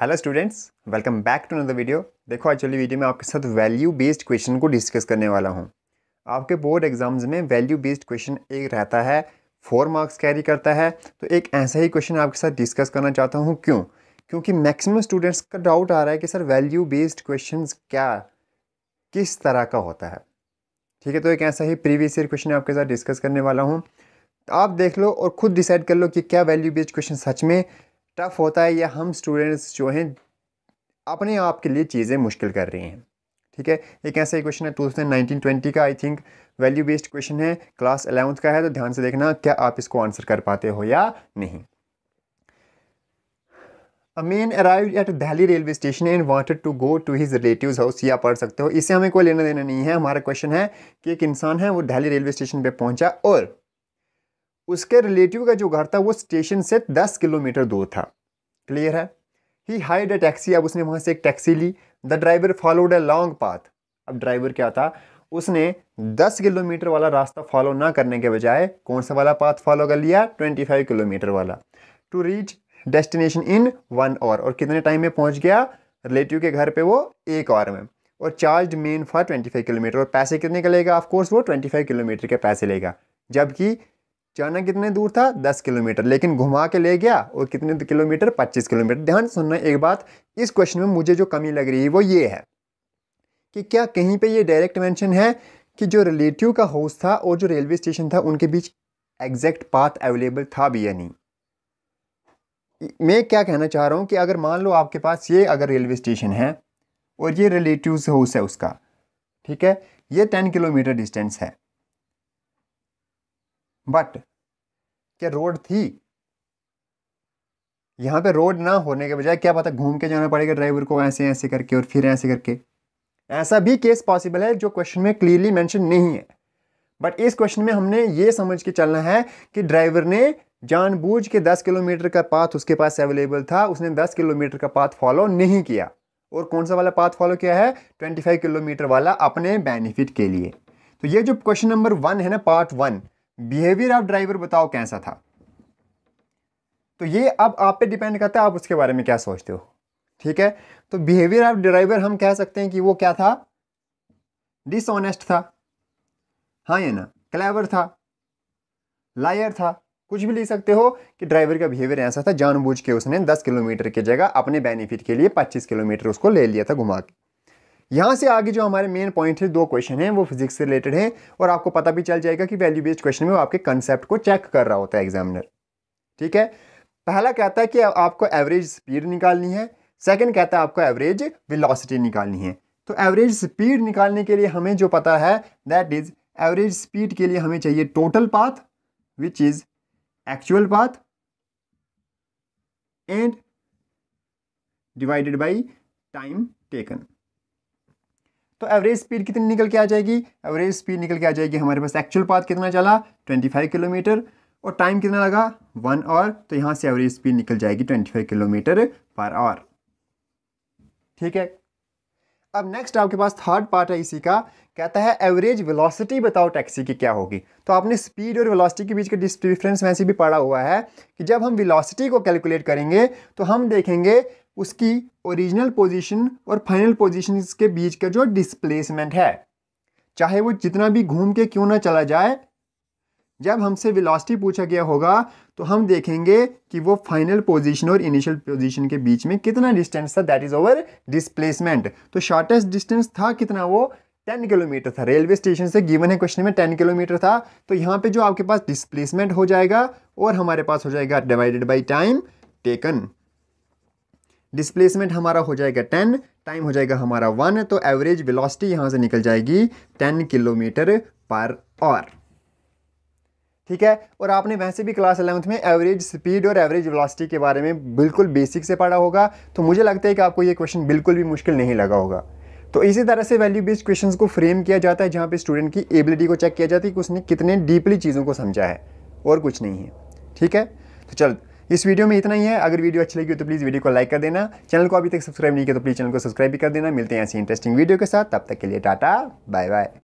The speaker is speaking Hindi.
hello students welcome back to another video देखो आज वाली वीडियो में आपके साथ वैल्यू बेस्ड क्वेश्चन को डिस्कस करने वाला हूँ आपके बोर्ड एग्जाम्स में वैल्यू बेस्ड क्वेश्चन एक रहता है फोर मार्क्स कैरी करता है तो एक ऐसा ही क्वेश्चन आपके साथ डिस्कस करना चाहता हूँ क्यों क्योंकि मैक्सिमम स्टूडेंट्स का डाउट आ रहा है कि सर वैल्यू बेस्ड क्वेश्चन क्या किस तरह का होता है ठीक है तो एक ऐसा ही प्रीवियस ईयर क्वेश्चन आपके साथ डिस्कस करने वाला हूँ आप देख लो और ख़ुद डिसाइड कर लो कि क्या वैल्यू बेस्ड क्वेश्चन सच में टफ़ होता है या हम स्टूडेंट्स जो हैं अपने आप के लिए चीज़ें मुश्किल कर रहे हैं ठीक है एक ऐसा ही क्वेश्चन है टू थाउजेंड नाइनटीन ट्वेंटी का I think value based question है क्लास अलेवंथ का है तो ध्यान से देखना क्या आप इसको आंसर कर पाते हो या नहीं a man arrive at Delhi railway station and wanted to go to his relative house या पढ़ सकते हो इससे हमें कोई लेना देना नहीं है हमारा क्वेश्चन है कि एक इंसान है वो दिल्ली रेलवे स्टेशन पे पहुंचा और उसके रिलेटिव का जो घर था वो स्टेशन से दस किलोमीटर दूर था क्लियर है ही हाइड अ टैक्सी अब उसने वहाँ से एक टैक्सी ली the driver followed a long path अब ड्राइवर क्या था उसने 10 किलोमीटर वाला रास्ता फॉलो ना करने के बजाय कौन सा वाला पाथ फॉलो कर लिया 25 किलोमीटर वाला to reach destination in one hour और कितने टाइम में पहुंच गया रिलेटिव के घर पे वो एक आवर में और चार्ज मेन फॉर 25 किलोमीटर और पैसे कितने का लेगा ऑफकोर्स वो 25 किलोमीटर के पैसे लेगा जबकि चाइना कितने दूर था 10 किलोमीटर लेकिन घुमा के ले गया और कितने किलोमीटर 25 किलोमीटर ध्यान सुनना एक बात इस क्वेश्चन में मुझे जो कमी लग रही है वो ये है कि क्या कहीं पे ये डायरेक्ट मेंशन है कि जो रिलेटिव का हाउस था और जो रेलवे स्टेशन था उनके बीच एग्जैक्ट पाथ अवेलेबल था भी या नहीं मैं क्या कहना चाह रहा हूँ कि अगर मान लो आपके पास ये अगर रेलवे स्टेशन है और ये रिलेटिव हाउस है उसका ठीक है ये टेन किलोमीटर डिस्टेंस है बट क्या रोड थी यहां पे रोड ना होने के बजाय क्या पता घूम के जाना पड़ेगा ड्राइवर को ऐसे ऐसे करके और फिर ऐसे करके ऐसा भी केस पॉसिबल है जो क्वेश्चन में क्लियरली मेंशन नहीं है बट इस क्वेश्चन में हमने ये समझ के चलना है कि ड्राइवर ने जानबूझ के 10 किलोमीटर का पाथ उसके पास अवेलेबल था उसने 10 किलोमीटर का पाथ फॉलो नहीं किया और कौन सा वाला पाथ फॉलो किया है 25 किलोमीटर वाला अपने बेनिफिट के लिए तो ये जो क्वेश्चन नंबर वन है ना part one behaviour of driver बताओ कैसा था तो ये अब आप पे डिपेंड करता है आप उसके बारे में क्या सोचते हो ठीक है तो बिहेवियर ऑफ ड्राइवर हम कह सकते हैं कि वो क्या था डिसऑनेस्ट था हाँ या ना क्लेवर था लायर था कुछ भी ले सकते हो कि ड्राइवर का बिहेवियर ऐसा था जानबूझ के उसने 10 किलोमीटर की जगह अपने बेनिफिट के लिए 25 किलोमीटर उसको ले लिया था घुमा के यहाँ से आगे जो हमारे मेन पॉइंट है दो क्वेश्चन हैं वो फिजिक्स से रिलेटेड हैं और आपको पता भी चल जाएगा कि वैल्यू बेस्ड क्वेश्चन में वो आपके कंसेप्ट को चेक कर रहा होता है एग्जामिनर ठीक है पहला कहता है कि आपको एवरेज स्पीड निकालनी है सेकेंड कहता है आपको एवरेज विलॉसिटी निकालनी है तो एवरेज स्पीड निकालने के लिए हमें जो पता है दैट इज़ एवरेज स्पीड के लिए हमें चाहिए total path which is actual path and divided by time taken तो एवरेज स्पीड कितनी निकल के आ जाएगी एवरेज स्पीड निकल के आ जाएगी हमारे पास एक्चुअल पाथ कितना चला 25 किलोमीटर और टाइम कितना लगा वन आवर तो यहाँ से एवरेज स्पीड निकल जाएगी 25 किलोमीटर पर आवर ठीक है अब नेक्स्ट आपके पास थर्ड पार्ट है इसी का कहता है एवरेज वेलोसिटी बताओ टैक्सी की क्या होगी तो आपने स्पीड और वेलोसिटी के बीच का डिफरेंस वैसे भी पढ़ा हुआ है कि जब हम वेलोसिटी को कैलकुलेट करेंगे तो हम देखेंगे उसकी ओरिजिनल पोजीशन और फाइनल पोजीशन के बीच का जो डिस्प्लेसमेंट है चाहे वो जितना भी घूम के क्यों ना चला जाए जब हमसे विलासिटी पूछा गया होगा तो हम देखेंगे कि वो फाइनल पोजीशन और इनिशियल पोजीशन के बीच में कितना डिस्टेंस था दैट इज़ ओवर डिस्प्लेसमेंट तो शॉर्टेस्ट डिस्टेंस था कितना वो 10 किलोमीटर था रेलवे स्टेशन से गिवन है क्वेश्चन में 10 किलोमीटर था तो यहाँ पे जो आपके पास डिस्प्लेसमेंट हो जाएगा और हमारे पास हो जाएगा divided by time taken displacement हमारा हो जाएगा टेन टाइम हो जाएगा हमारा वन तो एवरेज वेलोसिटी यहाँ से निकल जाएगी टेन किलोमीटर पर आवर ठीक है और आपने वैसे भी क्लास अलेवंथ में एवरेज स्पीड और एवरेज वेलोसिटी के बारे में बिल्कुल बेसिक से पढ़ा होगा तो मुझे लगता है कि आपको ये क्वेश्चन बिल्कुल भी मुश्किल नहीं लगा होगा तो इसी तरह से वैल्यू बेस्ड क्वेश्चन को फ्रेम किया जाता है जहाँ पर स्टूडेंट की एबिलिटी को चेक किया जाता है कि उसने कितने डीपली चीज़ों को समझा है और कुछ नहीं है ठीक है तो चल इस वीडियो में इतना ही है अगर वीडियो अच्छी लगी हो तो प्लीज़ वीडियो को लाइक कर देना चैनल को अभी तक सब्सक्राइब नहीं किया तो प्लीज़ चैनल को सब्सक्राइब भी कर देना मिलते हैं ऐसी इंटरेस्टिंग वीडियो के साथ तब तक के लिए टाटा बाय बाय